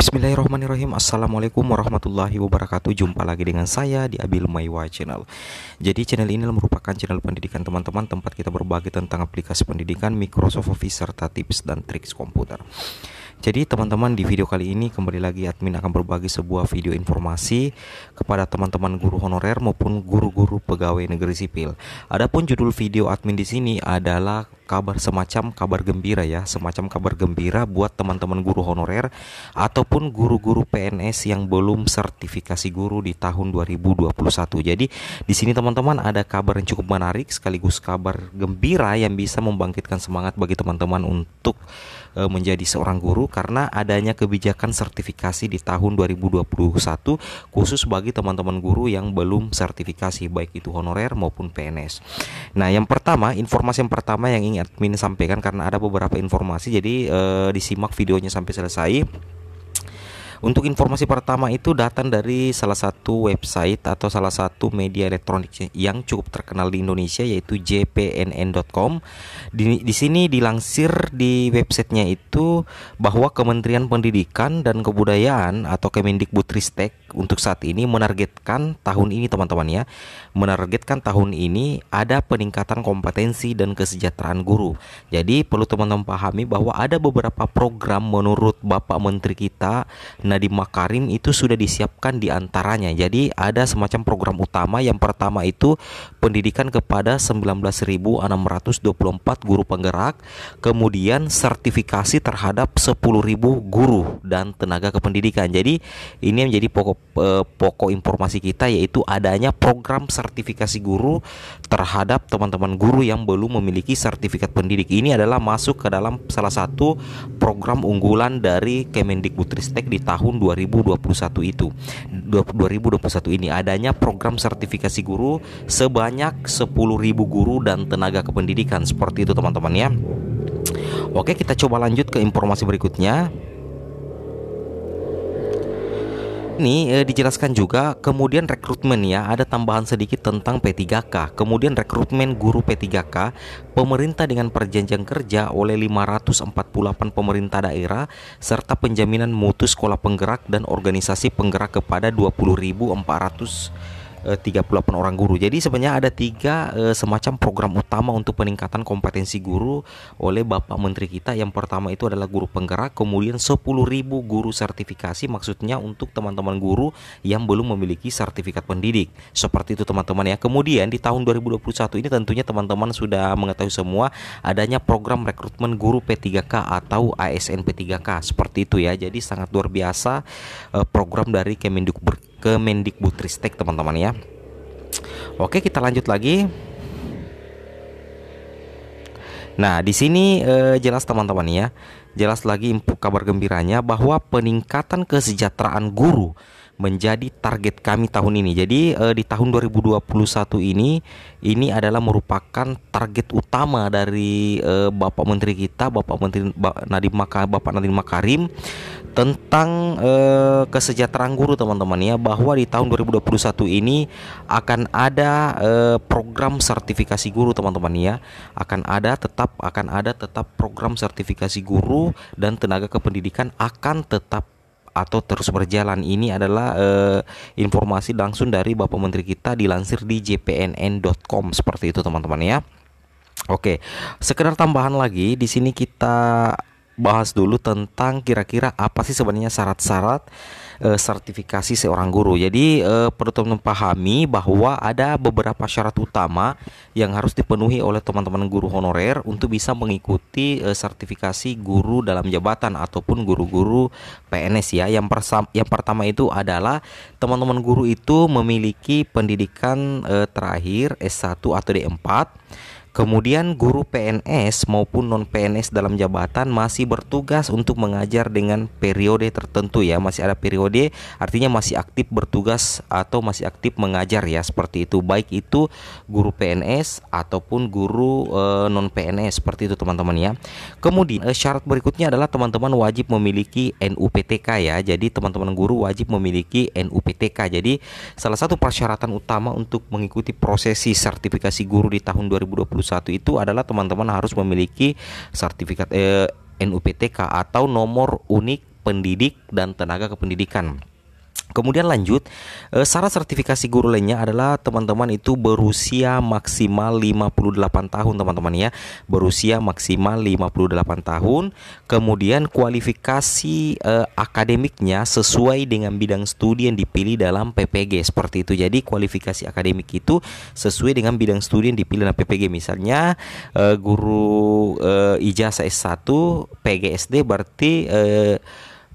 Bismillahirrahmanirrahim Assalamualaikum warahmatullahi wabarakatuh Jumpa lagi dengan saya di Abil Maiwa Channel Jadi channel ini merupakan channel pendidikan teman-teman Tempat kita berbagi tentang aplikasi pendidikan Microsoft Office serta tips dan trik komputer jadi teman-teman di video kali ini kembali lagi admin akan berbagi sebuah video informasi kepada teman-teman guru honorer maupun guru-guru pegawai negeri sipil. Adapun judul video admin di sini adalah kabar semacam kabar gembira ya, semacam kabar gembira buat teman-teman guru honorer ataupun guru-guru PNS yang belum sertifikasi guru di tahun 2021. Jadi di sini teman-teman ada kabar yang cukup menarik sekaligus kabar gembira yang bisa membangkitkan semangat bagi teman-teman untuk e, menjadi seorang guru karena adanya kebijakan sertifikasi di tahun 2021 khusus bagi teman-teman guru yang belum sertifikasi baik itu honorer maupun PNS. Nah, yang pertama, informasi yang pertama yang ingin admin sampaikan karena ada beberapa informasi jadi eh, disimak videonya sampai selesai. Untuk informasi pertama itu datang dari salah satu website atau salah satu media elektronik yang cukup terkenal di Indonesia yaitu jpnn.com. Di, di sini dilansir di websitenya itu bahwa Kementerian Pendidikan dan Kebudayaan atau Kemendikbudristek untuk saat ini menargetkan tahun ini teman-teman ya menargetkan tahun ini ada peningkatan kompetensi dan kesejahteraan guru jadi perlu teman-teman pahami bahwa ada beberapa program menurut Bapak Menteri kita Nadiem Makarim itu sudah disiapkan diantaranya jadi ada semacam program utama yang pertama itu pendidikan kepada 19.624 guru penggerak kemudian sertifikasi terhadap 10.000 guru dan tenaga kependidikan jadi ini menjadi pokok eh, pokok informasi kita yaitu adanya program sertifikasi guru terhadap teman-teman guru yang belum memiliki sertifikat pendidik. Ini adalah masuk ke dalam salah satu program unggulan dari Kemendikbudristek di tahun 2021 itu. 2021 ini adanya program sertifikasi guru sebanyak 10.000 guru dan tenaga kependidikan seperti itu teman-teman ya. Oke, kita coba lanjut ke informasi berikutnya ini e, dijelaskan juga kemudian rekrutmen ya, ada tambahan sedikit tentang P3K. Kemudian rekrutmen guru P3K pemerintah dengan perjanjian kerja oleh 548 pemerintah daerah serta penjaminan mutu sekolah penggerak dan organisasi penggerak kepada 20.400 38 eh, orang guru. Jadi sebenarnya ada tiga uh, semacam program utama untuk peningkatan kompetensi guru oleh Bapak Menteri kita. Yang pertama itu adalah guru penggerak, kemudian 10.000 guru sertifikasi maksudnya untuk teman-teman guru yang belum memiliki sertifikat pendidik. Seperti itu teman-teman ya. Kemudian di tahun 2021 ini tentunya teman-teman sudah mengetahui semua adanya program rekrutmen guru P3K atau ASN P3K. Seperti itu ya. Jadi sangat luar biasa uh, program dari Kemendikbud ke Mendikbudristek teman-teman ya. Oke, kita lanjut lagi. Nah, di sini eh, jelas teman-teman ya, jelas lagi kabar gembiranya bahwa peningkatan kesejahteraan guru menjadi target kami tahun ini. Jadi eh, di tahun 2021 ini ini adalah merupakan target utama dari eh, Bapak Menteri kita, Bapak Menteri Nadiem Maka, Bapak Nadiem Makarim tentang eh, kesejahteraan guru teman-teman ya bahwa di tahun 2021 ini akan ada eh, program sertifikasi guru teman-teman ya. Akan ada tetap tetap akan ada tetap program sertifikasi guru dan tenaga kependidikan akan tetap atau terus berjalan ini adalah eh, informasi langsung dari Bapak Menteri kita dilansir di jpnn.com seperti itu teman-teman ya. Oke, sekedar tambahan lagi di sini kita bahas dulu tentang kira-kira apa sih sebenarnya syarat-syarat e, sertifikasi seorang guru. Jadi e, perlu teman-teman pahami bahwa ada beberapa syarat utama yang harus dipenuhi oleh teman-teman guru honorer untuk bisa mengikuti e, sertifikasi guru dalam jabatan ataupun guru-guru PNS ya. Yang yang pertama itu adalah teman-teman guru itu memiliki pendidikan e, terakhir S1 atau D4 Kemudian guru PNS maupun non PNS dalam jabatan masih bertugas untuk mengajar dengan periode tertentu ya, masih ada periode artinya masih aktif bertugas atau masih aktif mengajar ya seperti itu. Baik itu guru PNS ataupun guru e, eh, non PNS seperti itu teman-teman ya. Kemudian e, syarat berikutnya adalah teman-teman wajib memiliki NUPTK ya. Jadi teman-teman guru wajib memiliki NUPTK. Jadi salah satu persyaratan utama untuk mengikuti prosesi sertifikasi guru di tahun 2020 itu adalah teman-teman harus memiliki sertifikat eh, NUPTK atau nomor unik pendidik dan tenaga kependidikan. Kemudian lanjut, eh, syarat sertifikasi guru lainnya adalah teman-teman itu berusia maksimal 58 tahun teman-teman ya. Berusia maksimal 58 tahun, kemudian kualifikasi eh, akademiknya sesuai dengan bidang studi yang dipilih dalam PPG seperti itu. Jadi kualifikasi akademik itu sesuai dengan bidang studi yang dipilih dalam PPG. Misalnya eh, guru eh, ijazah S1 PGSD berarti eh,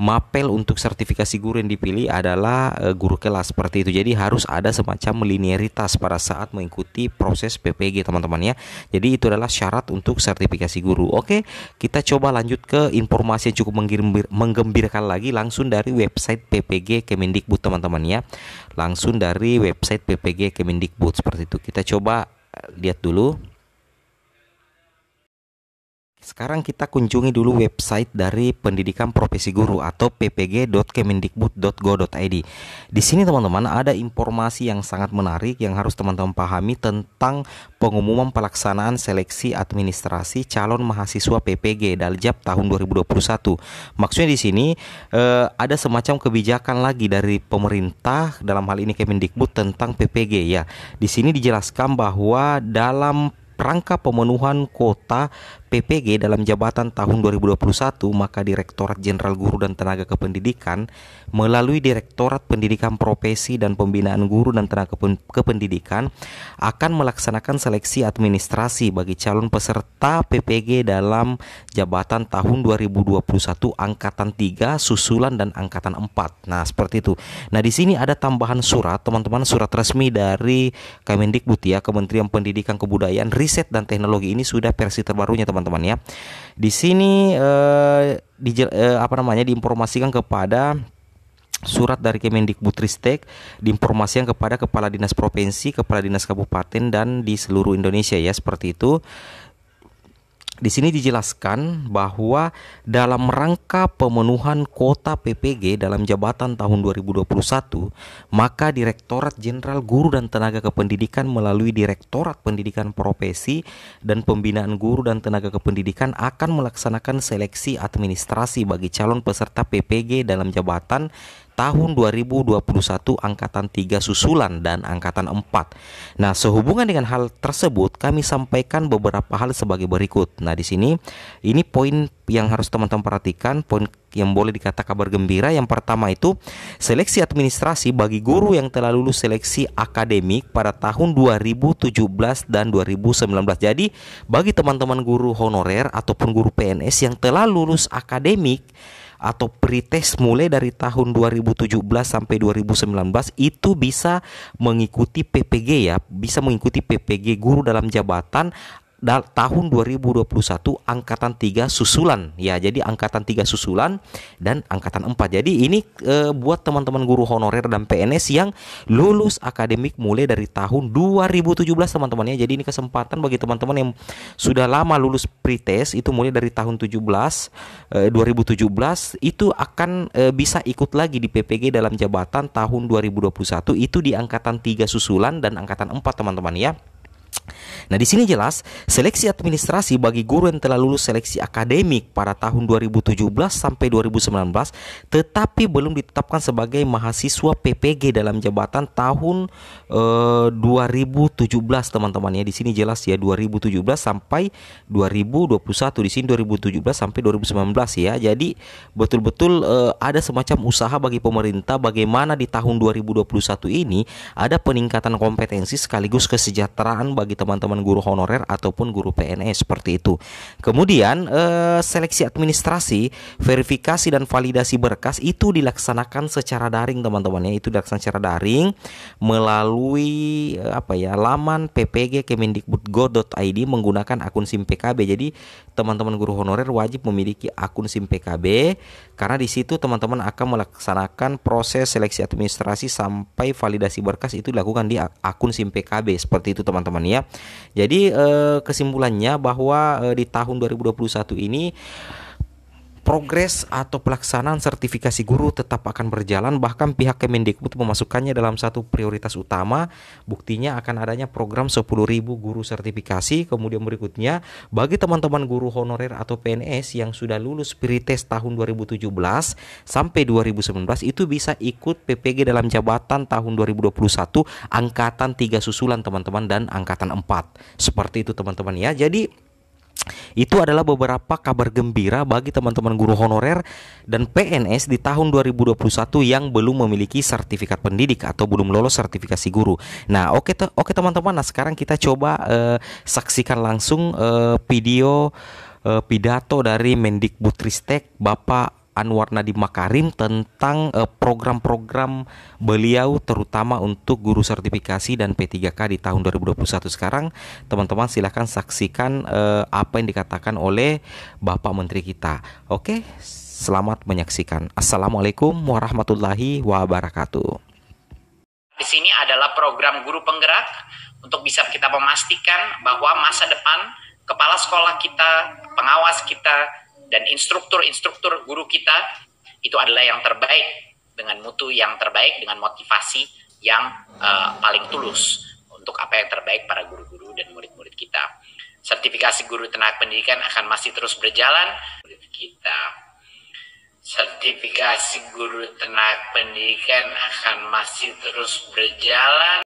mapel untuk sertifikasi guru yang dipilih adalah eh, guru kelas seperti itu. Jadi harus ada semacam linearitas pada saat mengikuti proses PPG teman-teman ya. Jadi itu adalah syarat untuk sertifikasi guru. Oke, kita coba lanjut ke informasi yang cukup menggembir, menggembirakan lagi langsung dari website PPG Kemendikbud teman-teman ya. Langsung dari website PPG Kemendikbud seperti itu. Kita coba eh, lihat dulu. Sekarang kita kunjungi dulu website dari Pendidikan Profesi Guru atau ppg.kemendikbud.go.id. Di sini teman-teman ada informasi yang sangat menarik yang harus teman-teman pahami tentang pengumuman pelaksanaan seleksi administrasi calon mahasiswa PPG Daljab tahun 2021. Maksudnya di sini eh, ada semacam kebijakan lagi dari pemerintah dalam hal ini Kemendikbud tentang PPG ya. Di sini dijelaskan bahwa dalam rangka pemenuhan kuota PPG dalam jabatan tahun 2021, maka Direktorat Jenderal Guru dan Tenaga Kependidikan melalui Direktorat Pendidikan Profesi dan Pembinaan Guru dan Tenaga Kependidikan akan melaksanakan seleksi administrasi bagi calon peserta PPG dalam jabatan tahun 2021 angkatan 3, susulan dan angkatan 4. Nah, seperti itu. Nah, di sini ada tambahan surat, teman-teman, surat resmi dari Kemendikbud ya, Kementerian Pendidikan Kebudayaan, Riset dan Teknologi ini sudah versi terbarunya, teman teman teman-teman ya. Di sini eh, di eh, apa namanya diinformasikan kepada surat dari Kemendikbudristek diinformasikan kepada kepala dinas provinsi, kepala dinas kabupaten dan di seluruh Indonesia ya seperti itu. Di sini dijelaskan bahwa dalam rangka pemenuhan kuota PPG dalam jabatan tahun 2021, maka Direktorat Jenderal Guru dan Tenaga Kependidikan melalui Direktorat Pendidikan Profesi dan Pembinaan Guru dan Tenaga Kependidikan akan melaksanakan seleksi administrasi bagi calon peserta PPG dalam jabatan tahun 2021 angkatan 3 susulan dan angkatan 4. Nah, sehubungan dengan hal tersebut kami sampaikan beberapa hal sebagai berikut. Nah, di sini ini poin yang harus teman-teman perhatikan, poin yang boleh dikata kabar gembira yang pertama itu seleksi administrasi bagi guru yang telah lulus seleksi akademik pada tahun 2017 dan 2019. Jadi, bagi teman-teman guru honorer ataupun guru PNS yang telah lulus akademik atau pretest mulai dari tahun 2017 sampai 2019 itu bisa mengikuti PPG ya, bisa mengikuti PPG guru dalam jabatan tahun 2021 angkatan 3 susulan ya. Jadi angkatan 3 susulan dan angkatan 4. Jadi ini e, buat teman-teman guru honorer dan PNS yang lulus akademik mulai dari tahun 2017 teman-teman ya. Jadi ini kesempatan bagi teman-teman yang sudah lama lulus pretest itu mulai dari tahun 17 e, 2017 itu akan e, bisa ikut lagi di PPG dalam jabatan tahun 2021 itu di angkatan 3 susulan dan angkatan 4 teman-teman ya. Nah, di sini jelas seleksi administrasi bagi guru yang telah lulus seleksi akademik pada tahun 2017 sampai 2019 tetapi belum ditetapkan sebagai mahasiswa PPG dalam jabatan tahun eh, 2017 teman-teman ya. Di sini jelas ya 2017 sampai 2021 di sini 2017 sampai 2019 ya. Jadi betul-betul eh, ada semacam usaha bagi pemerintah bagaimana di tahun 2021 ini ada peningkatan kompetensi sekaligus kesejahteraan bagi teman-teman teman-teman guru honorer ataupun guru PNS e seperti itu. Kemudian eh, seleksi administrasi, verifikasi dan validasi berkas itu dilaksanakan secara daring teman-teman ya, itu dilaksanakan secara daring melalui eh, apa ya laman PPG Kemendikbud.go.id menggunakan akun SIM PKB. Jadi teman-teman guru honorer wajib memiliki akun SIM PKB karena di situ teman-teman akan melaksanakan proses seleksi administrasi sampai validasi berkas itu dilakukan di akun SIM PKB seperti itu teman-teman ya. Jadi eh, kesimpulannya bahwa eh, di tahun 2021 ini Progres atau pelaksanaan sertifikasi guru tetap akan berjalan bahkan pihak Kemendikbud memasukkannya dalam satu prioritas utama. Buktinya akan adanya program 10.000 guru sertifikasi. Kemudian berikutnya bagi teman-teman guru honorer atau PNS yang sudah lulus Prites tahun 2017 sampai 2019 itu bisa ikut PPG dalam jabatan tahun 2021 angkatan 3 susulan teman-teman dan angkatan 4. Seperti itu teman-teman ya. Jadi itu adalah beberapa kabar gembira bagi teman-teman guru honorer dan PNS di tahun 2021 yang belum memiliki sertifikat pendidik atau belum lolos sertifikasi guru. Nah, oke okay oke okay, teman-teman, nah sekarang kita coba uh, saksikan langsung uh, video uh, pidato dari Mendikbudristek Bapak Anwar Nadiem Makarim tentang eh, program-program beliau terutama untuk guru sertifikasi dan P3K di tahun 2021 sekarang teman-teman silahkan saksikan eh, apa yang dikatakan oleh Bapak Menteri kita oke selamat menyaksikan Assalamualaikum warahmatullahi wabarakatuh di sini adalah program guru penggerak untuk bisa kita memastikan bahwa masa depan kepala sekolah kita pengawas kita dan instruktur-instruktur guru kita itu adalah yang terbaik dengan mutu yang terbaik dengan motivasi yang uh, paling tulus untuk apa yang terbaik para guru-guru dan murid-murid kita. Sertifikasi guru tenaga pendidikan akan masih terus berjalan kita. Sertifikasi guru tenaga pendidikan akan masih terus berjalan.